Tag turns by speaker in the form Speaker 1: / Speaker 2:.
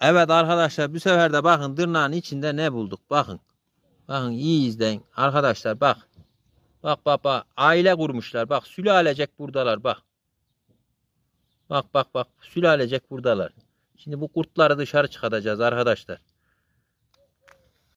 Speaker 1: Evet arkadaşlar bu sefer de bakın dırnağın içinde ne bulduk. Bakın. Bakın iyi izleyin. Arkadaşlar bak. Bak baba Aile kurmuşlar. Bak sülalecek buradalar bak. Bak bak bak. Sülalecek buradalar. Şimdi bu kurtları dışarı çıkartacağız arkadaşlar.